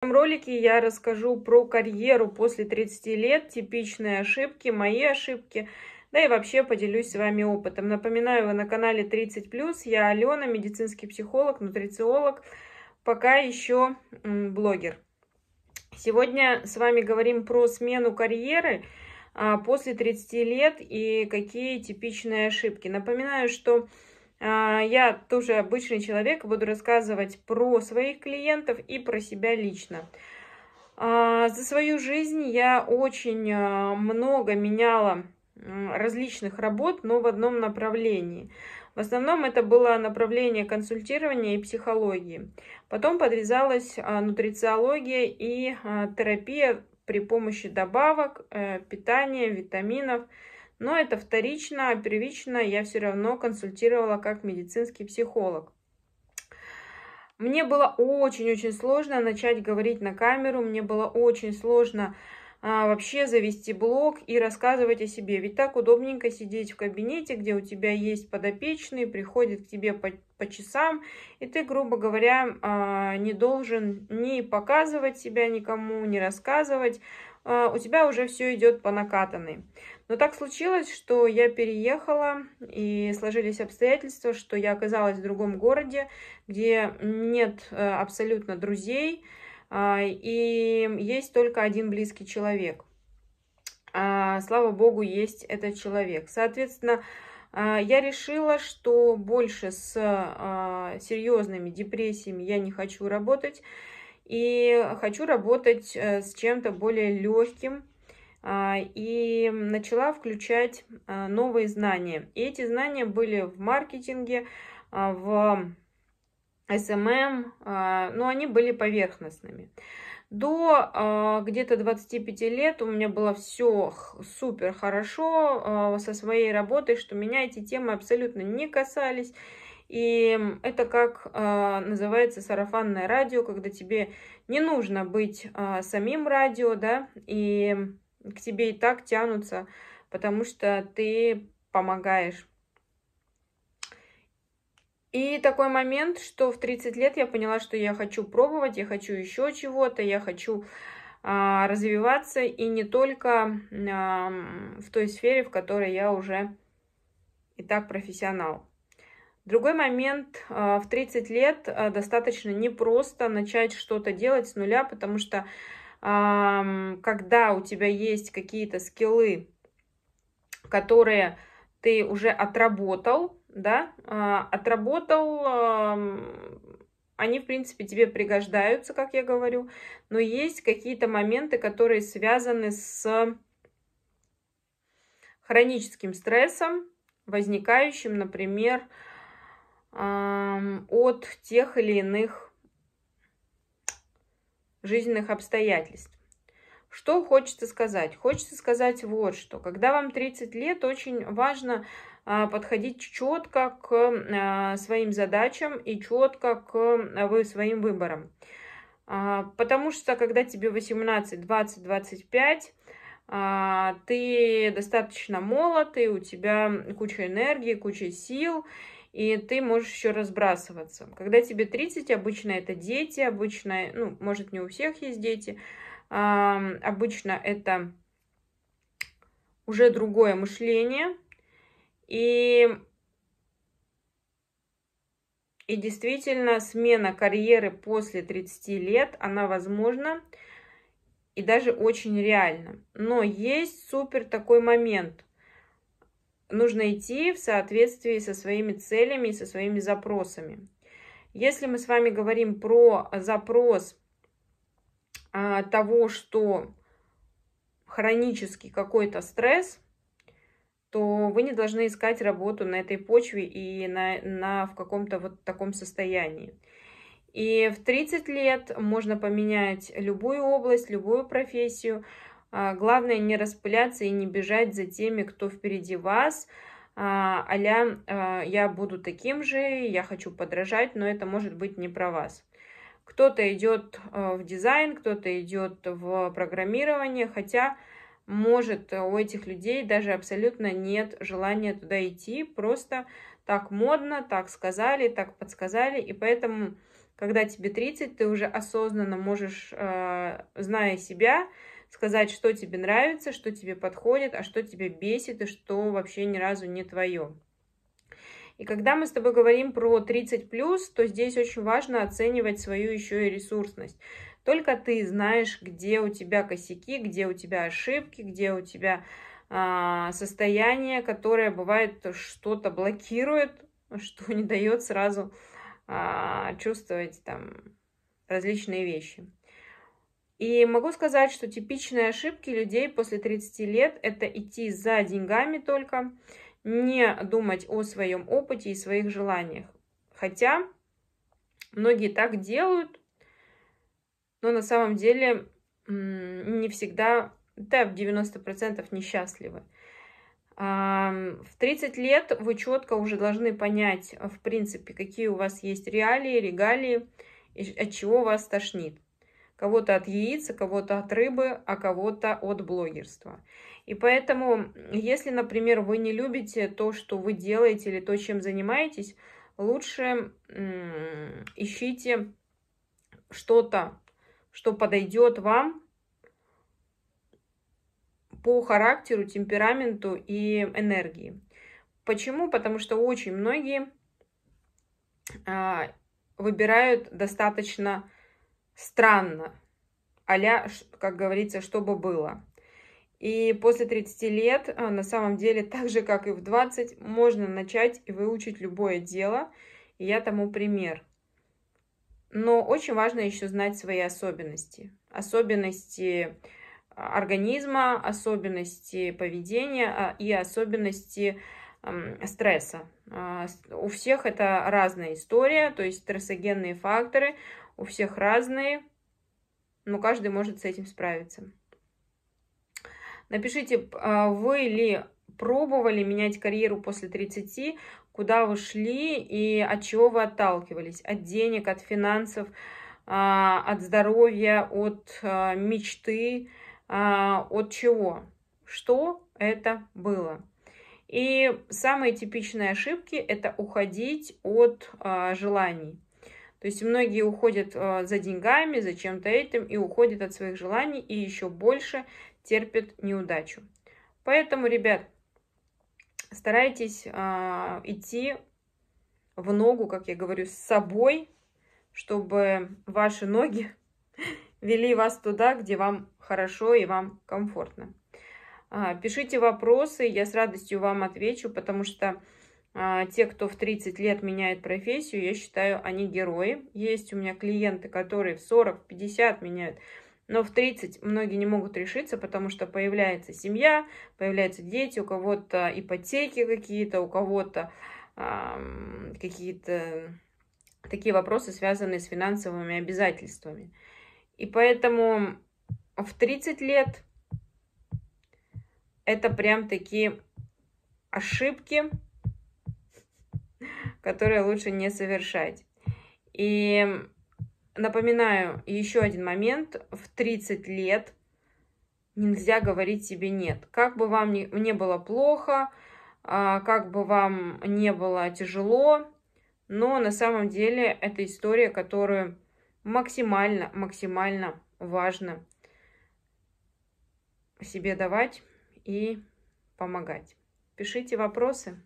В этом ролике я расскажу про карьеру после 30 лет, типичные ошибки, мои ошибки, да и вообще поделюсь с вами опытом. Напоминаю, вы на канале 30+, я Алена, медицинский психолог, нутрициолог, пока еще блогер. Сегодня с вами говорим про смену карьеры а, после 30 лет и какие типичные ошибки. Напоминаю, что а, я тоже обычный человек, буду рассказывать про своих клиентов и про себя лично. А, за свою жизнь я очень а, много меняла различных работ, но в одном направлении. В основном это было направление консультирования и психологии. Потом подрезалась нутрициология и терапия при помощи добавок, э, питания, витаминов – но это вторично, а первично я все равно консультировала как медицинский психолог. Мне было очень-очень сложно начать говорить на камеру, мне было очень сложно а, вообще завести блог и рассказывать о себе. Ведь так удобненько сидеть в кабинете, где у тебя есть подопечный, приходит к тебе по, по часам, и ты, грубо говоря, а, не должен ни показывать себя никому, ни рассказывать. А, у тебя уже все идет по накатанной. Но так случилось, что я переехала, и сложились обстоятельства, что я оказалась в другом городе, где нет э, абсолютно друзей, а, и есть только один близкий человек. А, слава богу, есть этот человек. Соответственно, я решила, что больше с серьезными депрессиями я не хочу работать. И хочу работать э, с чем-то более легким. А, и начала включать а, новые знания. И эти знания были в маркетинге, а, в СММ, эм эм, но они были поверхностными. До где-то 25 лет у меня было все супер хорошо со своей работой, что меня эти темы абсолютно не касались. И это как э, называется сарафанное радио, когда тебе не нужно быть э, самим радио, да, и к тебе и так тянутся, потому что ты помогаешь. И такой момент, что в 30 лет я поняла, что я хочу пробовать, я хочу еще чего-то, я хочу а, развиваться и не только а, в той сфере, в которой я уже и так профессионал. Другой момент, а, в 30 лет а, достаточно непросто начать что-то делать с нуля, потому что когда у тебя есть какие-то скиллы, которые ты уже отработал, да, а, отработал, они, в принципе, тебе пригождаются, как я говорю, но есть какие-то моменты, которые связаны с хроническим стрессом, возникающим, например, от тех или иных жизненных обстоятельств. Что хочется сказать? Хочется сказать вот что. Когда вам 30 лет, очень важно а, подходить четко к а, своим задачам и четко к а, своим выборам. Потому что когда тебе 18, 20, 25, ты достаточно молод, и у тебя куча энергии, куча сил, и ты можешь еще разбрасываться. Когда тебе 30, обычно это дети, обычно, ну, может, не у всех есть дети, а, обычно это уже другое мышление, и, и действительно смена карьеры после 30 лет, она возможна и даже очень реально. Но есть супер такой момент – нужно идти в соответствии со своими целями и со своими запросами. Если мы с вами говорим про запрос а, того, что хронический какой-то стресс, то вы не должны искать работу на этой почве и на, на, в каком-то вот таком состоянии. И в 30 лет можно поменять любую область, любую профессию, а, главное не распыляться и не бежать за теми, кто впереди вас. А, аля, а, я буду таким же, я хочу подражать, но это может быть не про вас. Кто-то идет в дизайн, кто-то идет в программирование, хотя может у этих людей даже абсолютно нет желания туда идти, просто так модно, так сказали, так подсказали, и поэтому, когда тебе 30, ты уже осознанно можешь, зная себя, сказать, что тебе нравится, что тебе подходит, а что тебя бесит и что вообще ни разу не твое. И когда мы с тобой говорим про 30 плюс, то здесь очень важно оценивать свою еще и ресурсность. Только ты знаешь, где у тебя косяки, где у тебя ошибки, где у тебя а, состояние, которое бывает что-то блокирует, что не дает сразу а, чувствовать там различные вещи. И могу сказать, что типичные ошибки людей после 30 лет – это идти за деньгами только, не думать о своем опыте и своих желаниях. Хотя многие так делают, но на самом деле не всегда, да, в 90% несчастливы. В 30 лет вы четко уже должны понять, в принципе, какие у вас есть реалии, регалии, от чего вас тошнит. Кого-то от яиц, а кого-то от рыбы, а кого-то от блогерства. И поэтому, если, например, вы не любите то, что вы делаете или то, чем занимаетесь, лучше ищите что-то, что подойдет вам по характеру, темпераменту и энергии. Почему? Потому что очень многие а, выбирают достаточно странно, а как говорится, чтобы было. И после 30 лет, э, на самом деле, так же, как и в 20, можно начать и выучить любое дело. И я тому пример. Но очень важно еще знать свои особенности. Особенности э, организма, особенности поведения а, и особенности стресса. А, у всех это разная история, то есть стрессогенные факторы у всех разные, но каждый может с этим справиться. Напишите, а, вы ли пробовали менять карьеру после 30, куда вы шли и от чего вы отталкивались, от денег, от финансов, а, от здоровья, от мечты, от чего, что это было. И самые типичные ошибки – это уходить от э, желаний. То есть многие уходят э, за деньгами, за чем-то этим, и уходят от своих желаний, и еще больше терпят неудачу. Поэтому, ребят, старайтесь э, идти в ногу, как я говорю, с собой, чтобы ваши ноги вели вас туда, где вам хорошо и вам комфортно. А, пишите вопросы, я с радостью вам отвечу, потому что а, те, кто в 30 лет меняет профессию, я считаю, они герои. Есть у меня клиенты, которые в 40, 50 меняют. Но в 30 многие не могут решиться, потому что появляется семья, появляются дети, у кого-то ипотеки какие-то, у кого-то э, какие-то такие вопросы, связанные с финансовыми обязательствами. И поэтому в 30 лет это прям такие ошибки, которые лучше не совершать. И напоминаю еще один момент. В 30 лет нельзя говорить себе «нет». Как бы вам не, не было плохо, а, как бы вам не было тяжело, но на самом деле это история, которую максимально, максимально важно себе давать и помогать. Пишите вопросы.